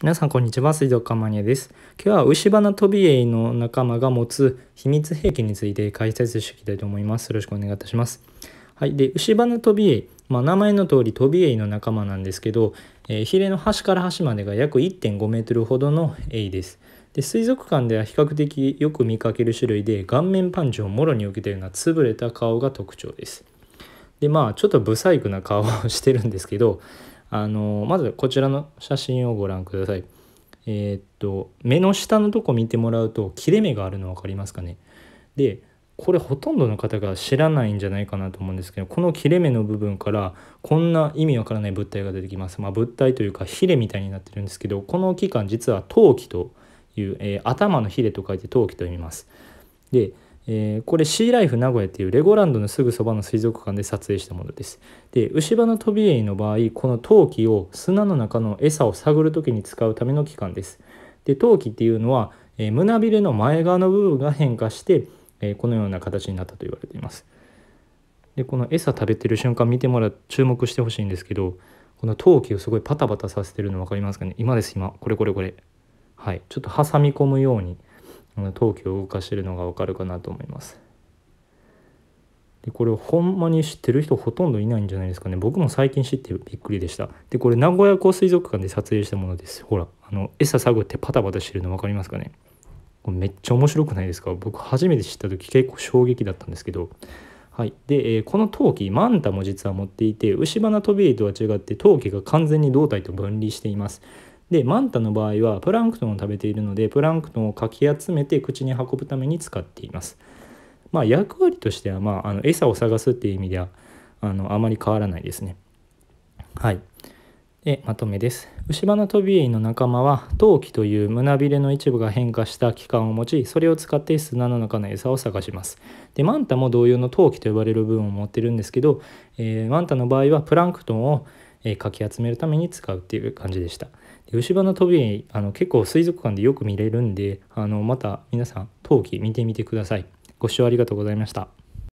皆さんこんにちは水族館マニアです今日は牛花トビエイの仲間が持つ秘密兵器について解説していきたいと思いますよろしくお願いいたしますはいで牛花トビエイまあ、名前の通りトビエイの仲間なんですけど、えー、ヒレの端から端までが約1.5メートルほどのエイですで水族館では比較的よく見かける種類で顔面パンチをもろに受けたような潰れた顔が特徴ですでまあちょっとブサイクな顔をしてるんですけどあのまずこちらの写真をご覧ください。えー、っと目の下のとこ見てもらうと切れ目があるの分かりますかねでこれほとんどの方が知らないんじゃないかなと思うんですけどこの切れ目の部分からこんな意味わからない物体が出てきます。まあ、物体というかヒレみたいになってるんですけどこの器官実は陶器という、えー、頭のヒレと書いて陶器と読みます。でえー、これシーライフ名古屋っていうレゴランドのすぐそばの水族館で撮影したものです。で牛場のトビエイの場合この陶器を砂の中の餌を探る時に使うための器官です。で陶器っていうのは、えー、胸びれの前側の部分が変化して、えー、このような形になったと言われています。でこの餌食べてる瞬間見てもらう注目してほしいんですけどこの陶器をすごいパタパタさせてるの分かりますかね今です今これこれこれはいちょっと挟み込むように陶器を動かしてるのがわかるかなと思います。でこれほんまに知ってる人ほとんどいないんじゃないですかね僕も最近知ってびっくりでしたでこれ名古屋港水族館で撮影したものですほらあの餌探ってパタパタしてるの分かりますかねこれめっちゃ面白くないですか僕初めて知った時結構衝撃だったんですけどはい、で、えー、この陶器マンタも実は持っていて牛花トビエイとは違って陶器が完全に胴体と分離していますでマンタの場合はプランクトンを食べているのでプランクトンをかき集めて口に運ぶために使っています。まあ、役割としては、まあ、あの餌を探すっていう意味ではあのあまり変わらないですね。はい、でまとめです。牛ナトビエイの仲間は陶器という胸びれの一部が変化した器官を持ちそれを使って砂の中の餌を探します。でマンタも同様の陶器と呼ばれる部分を持ってるんですけど、えー、マンタの場合はプランクトンをえー、かき集めるために使うっていう感じでした。で牛歯のトビあの結構水族館でよく見れるんであのまた皆さん陶器見てみてください。ご視聴ありがとうございました。